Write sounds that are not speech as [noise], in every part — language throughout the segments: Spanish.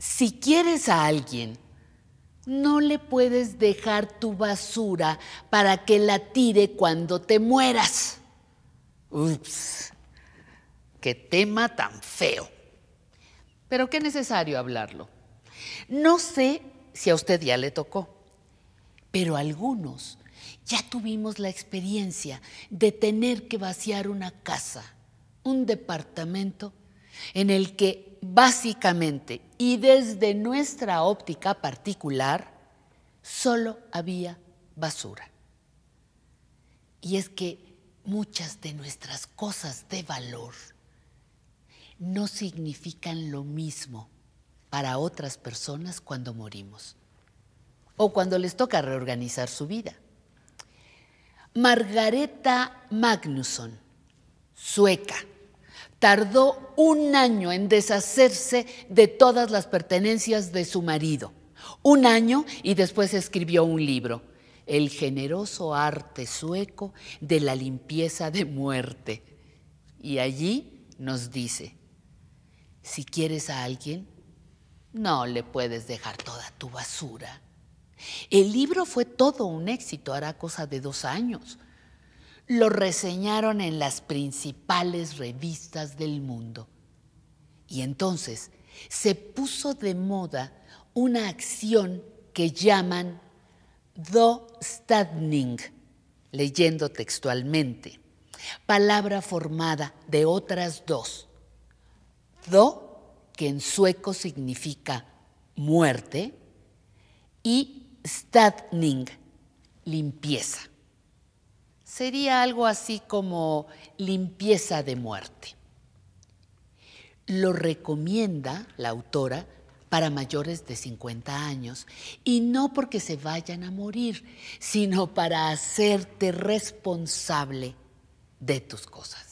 si quieres a alguien, no le puedes dejar tu basura para que la tire cuando te mueras. Ups, qué tema tan feo. Pero qué necesario hablarlo. No sé si a usted ya le tocó, pero algunos ya tuvimos la experiencia de tener que vaciar una casa, un departamento en el que básicamente y desde nuestra óptica particular solo había basura. Y es que muchas de nuestras cosas de valor no significan lo mismo para otras personas cuando morimos o cuando les toca reorganizar su vida. Margareta Magnusson, sueca, tardó un año en deshacerse de todas las pertenencias de su marido. Un año y después escribió un libro, El generoso arte sueco de la limpieza de muerte. Y allí nos dice, si quieres a alguien, no le puedes dejar toda tu basura. El libro fue todo un éxito, hará cosa de dos años lo reseñaron en las principales revistas del mundo. Y entonces se puso de moda una acción que llaman do stadning, leyendo textualmente, palabra formada de otras dos. Do, que en sueco significa muerte, y stadning, limpieza sería algo así como limpieza de muerte. Lo recomienda la autora para mayores de 50 años, y no porque se vayan a morir, sino para hacerte responsable de tus cosas.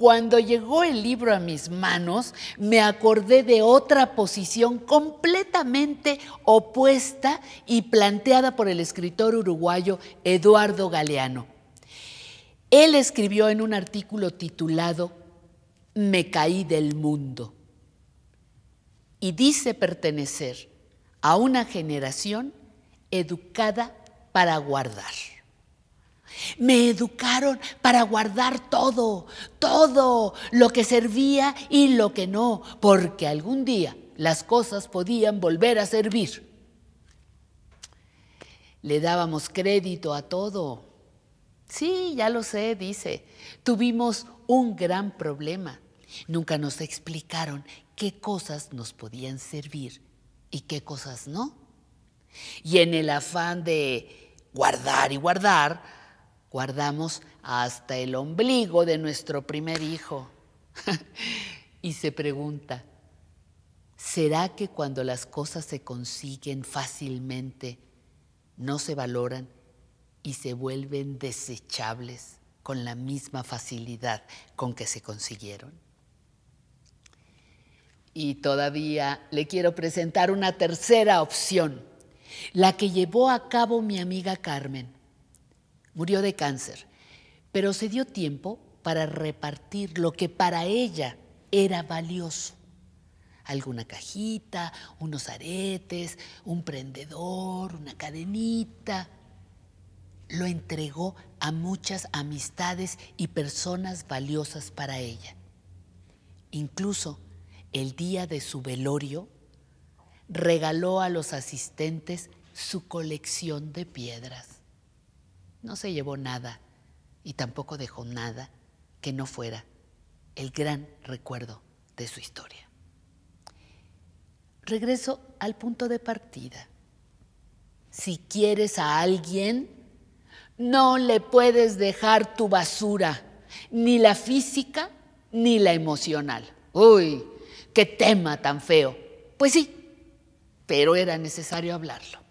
Cuando llegó el libro a mis manos, me acordé de otra posición completamente opuesta y planteada por el escritor uruguayo Eduardo Galeano. Él escribió en un artículo titulado Me caí del mundo y dice pertenecer a una generación educada para guardar. Me educaron para guardar todo, todo lo que servía y lo que no, porque algún día las cosas podían volver a servir. Le dábamos crédito a todo. Sí, ya lo sé, dice. Tuvimos un gran problema. Nunca nos explicaron qué cosas nos podían servir y qué cosas no. Y en el afán de guardar y guardar, guardamos hasta el ombligo de nuestro primer hijo. [laughs] y se pregunta, ¿será que cuando las cosas se consiguen fácilmente, no se valoran y se vuelven desechables con la misma facilidad con que se consiguieron? Y todavía le quiero presentar una tercera opción, la que llevó a cabo mi amiga Carmen Murió de cáncer, pero se dio tiempo para repartir lo que para ella era valioso. Alguna cajita, unos aretes, un prendedor, una cadenita. Lo entregó a muchas amistades y personas valiosas para ella. Incluso el día de su velorio, regaló a los asistentes su colección de piedras. No se llevó nada y tampoco dejó nada que no fuera el gran recuerdo de su historia. Regreso al punto de partida. Si quieres a alguien, no le puedes dejar tu basura, ni la física ni la emocional. Uy, qué tema tan feo. Pues sí, pero era necesario hablarlo.